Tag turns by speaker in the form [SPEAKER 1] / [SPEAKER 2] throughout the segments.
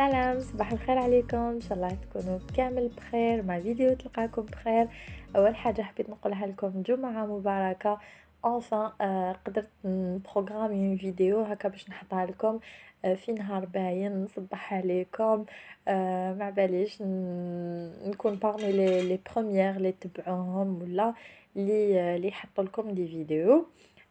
[SPEAKER 1] سلام صباح الخير عليكم ان شاء الله تكونوا كامل بخير مع فيديو تلقاكم بخير اول حاجه حبيت نقولها لكم جمعه مباركه اونفان آه قدرت نبروغرامي فيديو هكا باش نحطها لكم آه في نهار باين نصبح عليكم آه ما باليش نكون بارمي لي لي بروميير لي تبعوهم ولا لي آه، لي لكم دي فيديو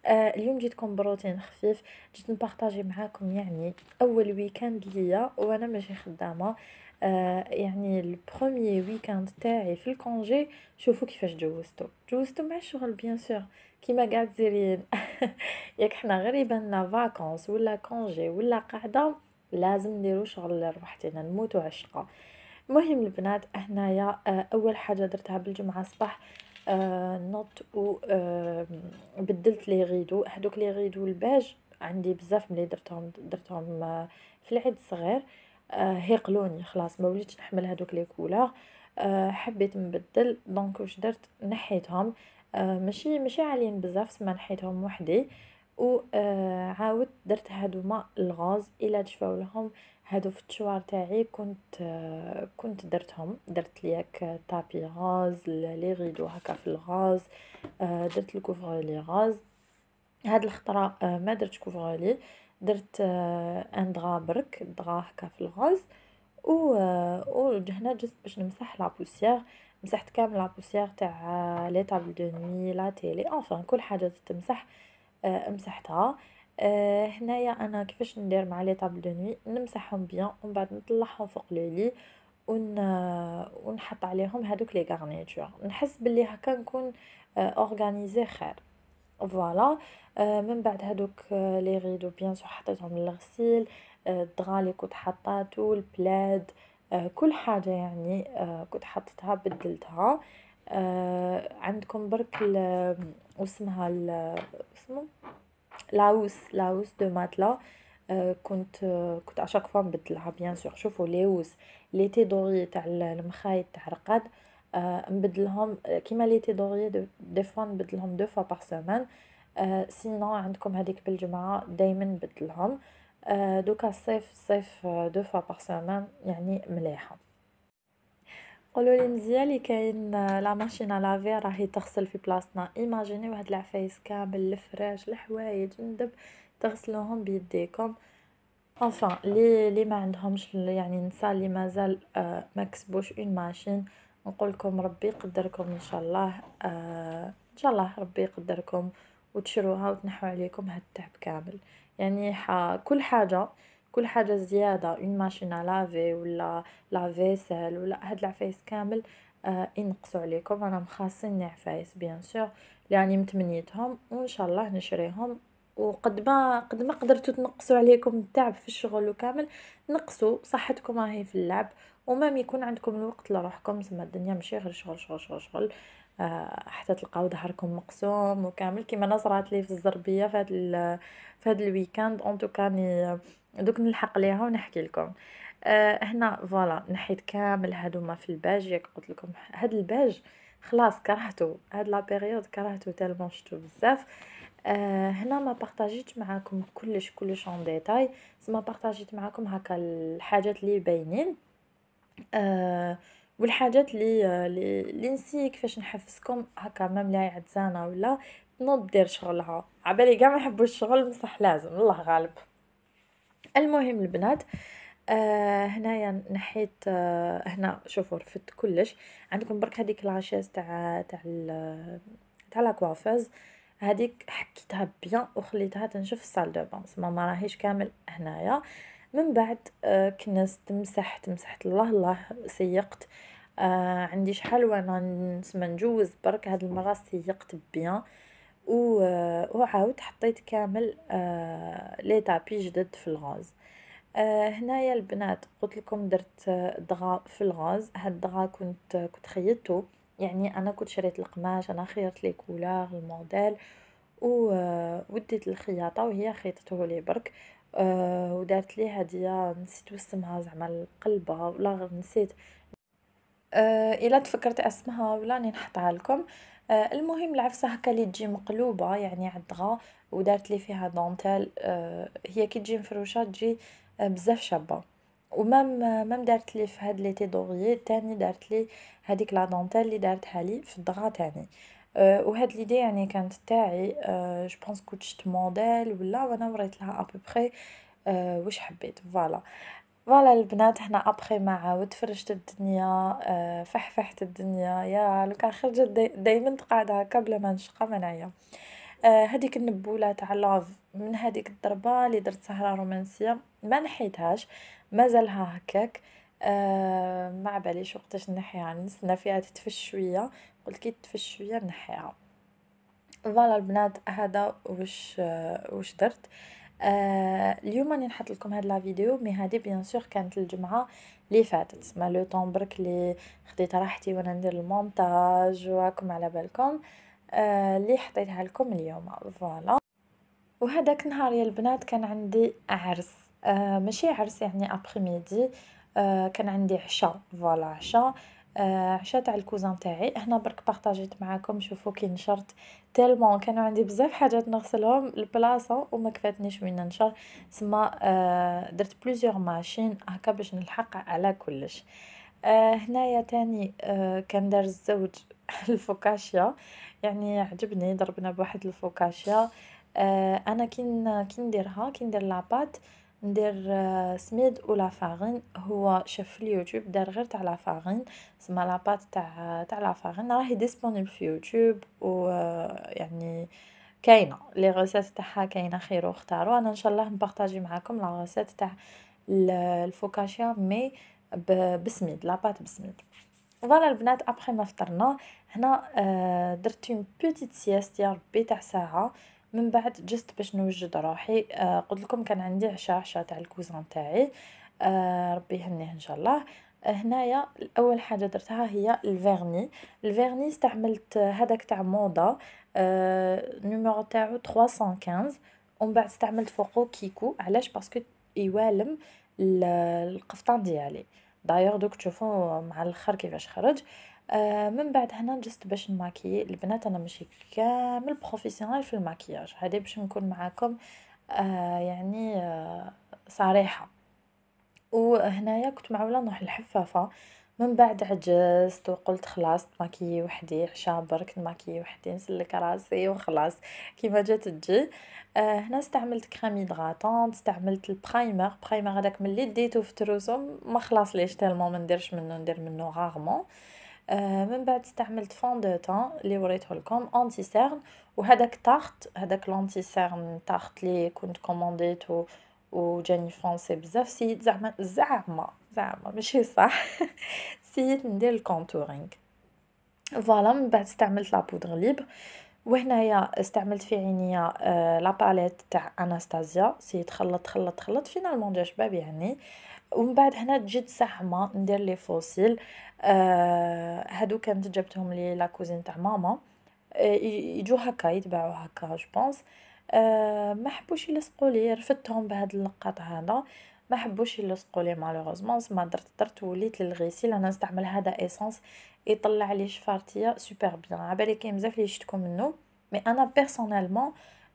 [SPEAKER 1] آه اليوم جيتكم بروتين خفيف جيت نبارطاجي معاكم يعني اول ويكاند ليا وانا ماشي خدامه آه يعني البرومي ويكاند تاعي في الكونجي شوفوا كيفاش جوزتو جوزتو مع الشغل بيان سور كيما قاع الجزائريين ياك حنا غريبا لنا فاكونس ولا كونجي ولا قاعده لازم نديرو شغل لروحتنا نموتو عشقه مهم المهم البنات هنايا آه، اول حاجه درتها بالجمعه صباح آه، نوت و آه بدلت لي غيدو هذوك لي غيدو الباج عندي بزاف ملي درتهم درتهم آه، في العيد الصغير آه هيقلوني خلاص ما وليتش نحمل هذوك لي كولور آه حبيت نبدل دونك واش درت نحيتهم آه ماشي ماشي عاليين بزاف سما نحيتهم وحدي وعاود آه، درت هادو ما الغاز الى تشفاو لهم هادو في التشوار تاعي كنت آه، كنت درتهم درت ليك طابي غاز لي غيدو هكا في الغاز آه، درت الكوفغولي غاز هاد الخطره ما درت كوفغولي درت ان دغا برك دغا هكا في الغاز و هنا جست باش نمسح لا بوسيير مسحت كامل لا بوسيير تاع لي طابل دو نوي لا تيلي انفان كل حاجه تتمسح آه، مسحتها آه هنايا انا كيفاش ندير مع لي طابل دو نوي نمسحهم بيان ومن بعد نطلعهم فوق لو لي ون ونحط عليهم هذوك لي غارنيتور نحس باللي هكا نكون اورغانيزي آه، خير فوالا آه من بعد هذوك آه، لي ريدو بيان سو حطيتهم للغسيل الدغا لي كنت حطاتو البلاد آه كل حاجه يعني كنت حطيتها بدلتها آه، عندكم برك واسمها آه، اسمه لاوس لاوس دو ماتلا آه، كنت كنت اشاك فوا نبدلها بيان سور شوفوا ليوس لي دوغي تاع المخايط تاع الرقاد نبدلهم كيما لي تي دي, دي فوا نبدلهم دو فوا بار سيمين سينو عندكم هذيك بالجمعه دائما نبدلهم دوكا الصيف الصيف دو فوا بار سيمين يعني مليحه قولوا لي مزيان كاين آه، لا ماشين على لافي راهي تغسل في بلاصتنا ايماجينيو هاد العفايس كامل الفراش الحوايج ندب تغسلوهم بيديكم انفان لي لي ما عندهمش يعني نسى لي مازال آه، ما كسبوش اون ماشين نقول لكم ربي يقدركم ان شاء الله آه، ان شاء الله ربي يقدركم وتشروها وتنحو عليكم هاد التعب كامل يعني كل حاجه كل حاجة زيادة اون ماشين لافي ولا لافيسيل ولا هاد العفايس كامل آه ينقصوا عليكم انا مخاصني عفايس بيان سور يعني متمنيتهم وان شاء الله نشريهم وقد ما قد ما قدرتوا تنقصوا عليكم التعب في الشغل وكامل نقصوا صحتكم راهي في اللعب وما يكون عندكم الوقت لروحكم زعما الدنيا ماشي غير شغل شغل شغل شغل آه حتى تلقاو ظهركم مقسوم وكامل كيما انا لي في الزربيه في هاد في هاد الويكاند اون توكا دوك نلحق ليها ونحكي لكم آه هنا فوالا نحيت كامل هادو ما في الباج ياك قلت لكم هاد الباج خلاص كرهته هاد لا بيريود كرهته تالمون شفتو بزاف آه هنا ما بارطاجيت معاكم كلش كلش اون ديتاي سما بارطاجيت معاكم هكا الحاجات اللي باينين آه والحاجات اللي اللي آه، نسي كيفاش نحفزكم هكا مام لا عدزانه ولا تنوض دير شغلها عبالي كاع ما نحبوش الشغل بصح لازم الله غالب المهم البنات آه هنايا نحيت آه هنا شوفوا رفدت كلش عندكم برك هذيك لاشيز تاع تاع تاع لاكوافاز هذيك حكيتها بيان وخليتها تنشف الصال دو بان ما راهيش كامل هنايا من بعد آه كنست مسحت مسحت الله الله سيقت آه عندي شحال وانا نسمى نجوز برك هاد المره سيقت بيان آه و... آه، عاود حطيت كامل آه، لي تابي جدد في الغاز آه، هنايا البنات قلت لكم درت دغا في الغاز هاد الدغا كنت كنت خيطته يعني انا كنت شريت القماش انا خيرت لي كولور الموديل وديت الخياطه وهي خيطته لي برك ودارت لي هديه نسيت اسمها زعما القلبه ولا نسيت الا تفكرت اسمها ولا نحطها لكم آه، المهم العفسه هكا اللي تجي مقلوبه يعني عدغه ودارت لي فيها دونتيل آه، هي كي تجي مفروشه تجي آه، بزاف شابه ومام مام دارت لي في هاد لي دوغي تاني دارت لي هذيك لا دونتيل اللي دارتها لي في الضغه تاني و وهاد ليدي يعني كانت تاعي جو بونس كنت شفت موديل ولا وانا وريت لها ابوبخي واش حبيت فوالا فوالا البنات هنا ابخي ما عاود فرشت الدنيا آه، فحفحت الدنيا يا لو كان خرجت دايما تقعد هكا بلا ما نشقى منايا آه هذيك النبوله تاع لاف من هذيك الضربه اللي درت سهره رومانسيه ما نحيتهاش مازالها هكاك آه ما باليش وقتاش نحيها نستنى فيها تتفش شويه قلت كي تتفش شويه نحيها فوالا البنات هذا واش آه واش درت آه، اليوم راني نحط لكم هاد لا فيديو مي هادي بيان سور كانت الجمعه اللي فاتت ما لو طون برك اللي خديت راحتي وانا ندير المونتاج وراكم على بالكم آه حطيتها لكم اليوم فوالا وهذاك النهار يا البنات كان عندي عرس آه ماشي عرس يعني ابري ميدي آه كان عندي عشاء فوالا عشاء آه، عشاء تاع الكوزان تاعي هنا برك بارطاجيت معاكم شوفوا كي نشرت تالمون كانوا عندي بزاف حاجات نغسلهم البلاصه وما كفاتنيش من نشر سما آه، درت بلوزيغ ماشين هكا باش نلحق على كلش آه، هنايا تاني كان دار الزوج الفوكاشيا يعني عجبني ضربنا بواحد الفوكاشيا انا كي كي نديرها كي ندير لاباط ندير آه، سميد ولا فارين هو شاف في اليوتيوب دار غير تاع لا سما لاباط تاع تاع لا راهي ديسپونبل في يوتيوب و آه، يعني كاينه لي غوسيت تاعها كاينه خير واختاروا انا ان شاء الله نبارطاجي معاكم لا غوسيت تاع آه، الفوكاشيا مي بسميد لاباط بسميد فوالا البنات ابخي ما فطرنا هنا درت اون بوتيت سياست يا ربي تاع ساعه من بعد جست باش نوجد روحي آه قلت لكم كان عندي عشاء عشاء تاع الكوزان تاعي آه ربي يهنيه ان شاء الله آه، هنايا اول حاجه درتها هي الفيرني الفيرني استعملت آه، هذاك تاع موضه آه نيميرو تاعو 315 ومن بعد استعملت فوقو كيكو علاش باسكو يوالم القفطان ديالي دايوغ دوك تشوفوا مع الاخر كيفاش خرج آه، من بعد هنا جست باش نماكي البنات انا ماشي كامل بروفيسيونيل في الماكياج هذا باش نكون معاكم آه يعني آه صريحه وهنايا كنت معوله نروح للحفافه من بعد عجزت وقلت خلاص ماكي وحدي عشاء برك ماكي وحدي نسلك راسي وخلاص كيما جات تجي آه هنا استعملت كريم هيدراتون استعملت البرايمر برايمر هذاك ملي ديته في تروسو ما خلاص ليش تالمون ما نديرش منه ندير منه غارمون آه، من بعد استعملت فون دو طون اللي وريته لكم انتي سيرن وهذاك طاخت هذاك لانتي سيرن طاخت اللي كنت و وجاني فرونسي بزاف سيت زعما زعما زعما ماشي صح سيت ندير الكونتورينغ فوالا من بعد استعملت لابودغ بودغ ليبر وهنايا استعملت في عينيا آه لا باليت تاع اناستازيا سيت خلط خلط خلط فينالمون جا شباب يعني ومن بعد هنا جد ما ندير لي فوسيل آه هادو كانت جبتهم لي لا كوزين تاع ماما آه، يجو هكا يتباعو هكا جو بونس آه ما حبوش يلصقوا لي رفدتهم بهاد اللقاط هذا ما حبوش يلصقوا لي مالوغوزمون ما درت درت وليت للغسيل انا نستعمل هذا ايسونس يطلع لي شفارتيا سوبر بيان بالي كاين بزاف لي شتكم منه مي انا بيرسونيلمون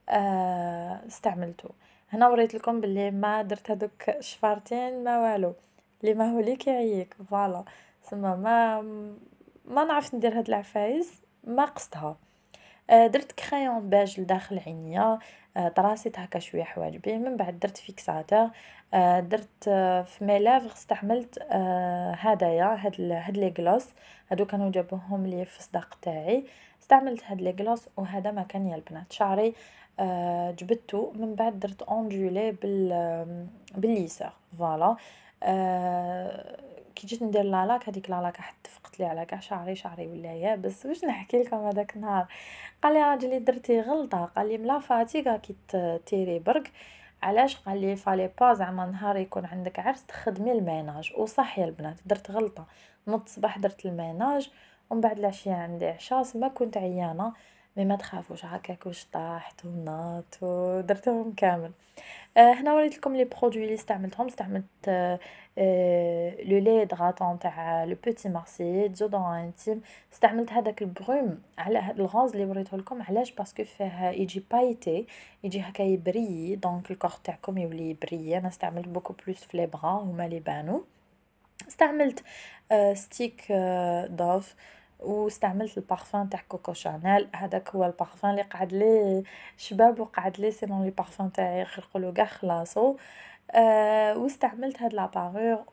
[SPEAKER 1] آه استعملته هنا وريت لكم باللي ما درت هذوك شفارتين ما والو اللي ما هو لي كيعيك فوالا سما ما ما نعرف ندير هاد العفايز ما قصدها آه، درت كريون باج لداخل عينيا آه، طراسيت هكا شويه حواجبي من بعد درت فيكساتور آه، درت في مي لافغ استعملت هدايا هاد هاد لي غلوس هادو كانوا جابوهم لي في الصداق تاعي استعملت هاد لي غلوس وهذا ما كان يا البنات شعري آه جبدته من بعد درت اوندولي بال بالليسر فوالا آه، كي جيت ندير لالاك هذيك لالاك حتفقت لي على كاع شعري شعري ولا يابس واش نحكي لكم هذاك النهار قال لي راجلي درتي غلطه قال لي ملا فاتيكا كي تيري برك علاش قال لي فالي با زعما نهار يكون عندك عرس تخدمي الميناج وصح يا البنات درت غلطه نط الصباح درت الميناج ومن بعد العشيه عندي عشاء ما كنت عيانه مي ما تخافوش هكاك واش طاحت ونط ودرتهم كامل آه هنا وريت لكم لي برودوي اللي استعملتهم استعملت آه لو لي هيدراتون تاع لو بوتي مارسي ديودورون انتيم استعملت هذاك البروم على هاد الغاز اللي وريته لكم علاش باسكو فيه يجي بايتي يجي هكا يبري دونك الكوغ تاعكم يولي يبري انا استعملت بوكو بلوس في لي بغا هما لي بانو استعملت آه ستيك آه دوف واستعملت البارفان تاع كوكو شانيل هذاك هو البارفان اللي قعد لي شباب وقعد لي سينون لي بارفان تاعي يخرقوا له كاع خلاصو أه واستعملت هاد لابارور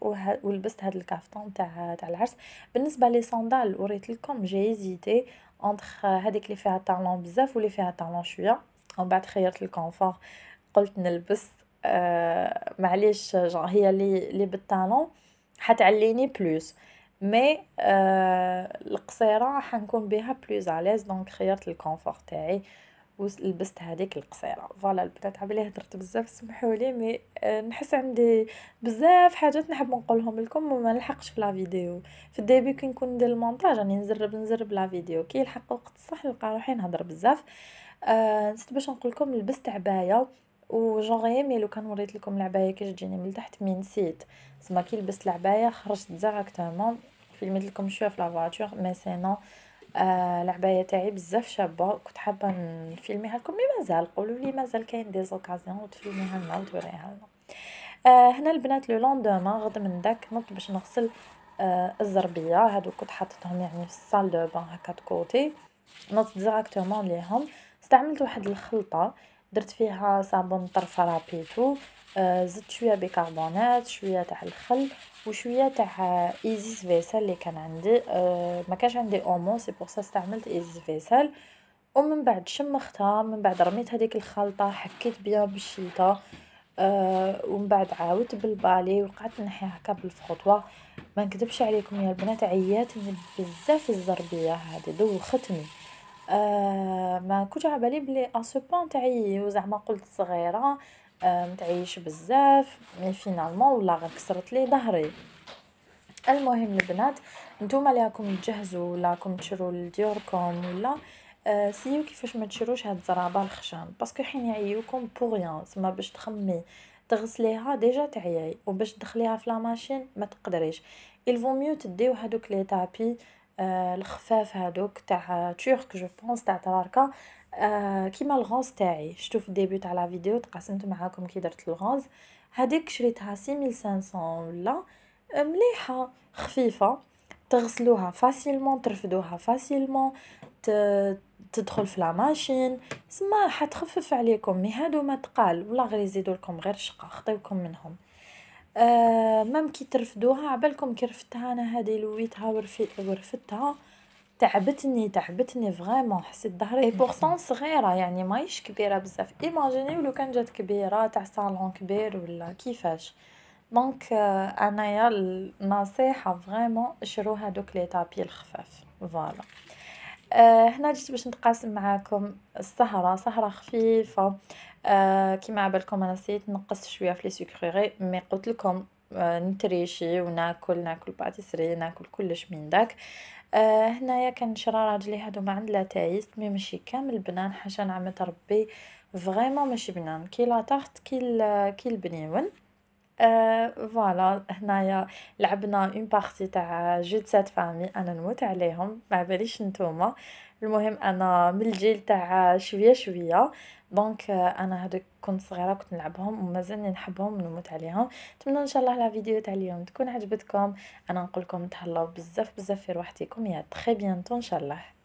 [SPEAKER 1] ولبست هاد الكافتون تاع تاع العرس بالنسبه لي صندال وريت لكم زيتي انتخ هذيك اللي فيها طالون بزاف واللي فيها طالون شويه ومن بعد خيرت الكونفور قلت نلبس أه معليش هي اللي اللي بالطالون حتعليني بلوس مي euh, القصيره حنكون بها بلوز عليز دونك خيرت الكونفور تاعي ولبست هذيك القصيره فوالا البنات عبالي هدرت بزاف سمحوا لي مي آه، نحس عندي بزاف حاجات نحب نقولهم لكم وما نلحقش في لا فيديو في الديبي كي نكون ندير المونتاج راني نزرب نزرب لا فيديو كي يلحق وقت الصح نلقى روحي نهضر بزاف آه نسيت باش نقول لكم لبست عبايه وجونغ يامي لو كان وريت لكم العبايه كي تجيني من تحت مين نسيت سما كي لبست العبايه خرجت ديريكتومون فيلمت لكم شويه في لافواتور مي سينو آه العبايه تاعي بزاف شابه كنت حابه نفيلميها لكم مي مازال قولوا لي مازال كاين دي زوكازيون وتفيلميها لنا وتوريها لنا آه هنا البنات لو لوندوما غد من داك نط باش نغسل آه الزربيه هادو كنت حطيتهم يعني في الصال دو بان هكا كوتي نط ديريكتومون ليهم استعملت واحد الخلطه درت فيها صابون طرفه رابيتو آه زدت شويه بيكربونات شويه تاع الخل وشويه تاع إيزيس فيسال اللي كان عندي أه ما كانش عندي اومو سي بور سا استعملت إيزيس فيسال ومن بعد شمختها من بعد رميت هذيك الخلطه حكيت بيها بالشيطه أه ومن بعد عاودت بالبالي وقعدت نحي هكا بالفخطوه ما نكذبش عليكم يا البنات عياتني بزاف الزربيه هذه دوختني أه ما كنت عبالي بلي ان سو تاعي تعيي وزعما قلت صغيره متعيش بزاف مي فينالمون والله غير كسرت لي ظهري المهم البنات نتوما اللي راكم تجهزوا ولا راكم تشرو لديوركم ولا أه سيو كيفاش ما تشروش هاد الزرابه الخشان باسكو حين يعيوكم بوغيان تما باش تخمي تغسليها ديجا تعياي وباش تدخليها في لا ماشين ما تقدريش الفو ميو تديو هادوك لي تابي أه الخفاف هادوك تاع تورك جو بونس تاع تراركا آه، كيما الغونز تاعي شفتو في الديبي تاع لا فيديو تقاسمت معاكم كي درت الغونز هذيك شريتها 6500 ولا آه، مليحه خفيفه تغسلوها فاسيلمون ترفدوها فاسيلمون تدخل في لا ماشين سما حتخفف عليكم مي هادو ما تقال ولا غير يزيدوا لكم غير شقه خطيوكم منهم آه مام كي ترفدوها عبالكم كي رفدتها انا هذه لويتها ورفتها تعبتني تعبتني فريمون حسيت ظهري إيه، بورسون صغيره يعني مايش كبيره بزاف ايماجيني لو كان جات كبيره تاع صالون كبير ولا كيفاش دونك انايا النصيحه فريمون شرو هادوك لي طابي الخفاف فوالا أه هنا جيت باش نتقاسم معاكم السهره سهره خفيفه أه كيما عبالكم انا سيت نقص شويه في لي سكريري مي قلت لكم أه نتريشي وناكل ناكل باتيسري ناكل كلش من داك أه آه، هنايا كنشرى راجلي هادو ما عند تايس مي ماشي كامل بنان حاشا نعمه ربي فريمون ماشي بنان كي لا تارت كي كي البنيون آه، فوالا آه هنايا لعبنا اون بارتي تاع جو سات فامي انا نموت عليهم ما باليش نتوما المهم انا من الجيل تاع شويه شويه دونك آه، انا هذوك كنت صغيره كنت نلعبهم ومازالني نحبهم ونموت عليهم نتمنى ان شاء الله لا فيديو تاع اليوم تكون عجبتكم انا نقول لكم تهلاو بزاف بزاف في روحتكم يا تري بيانتو ان شاء الله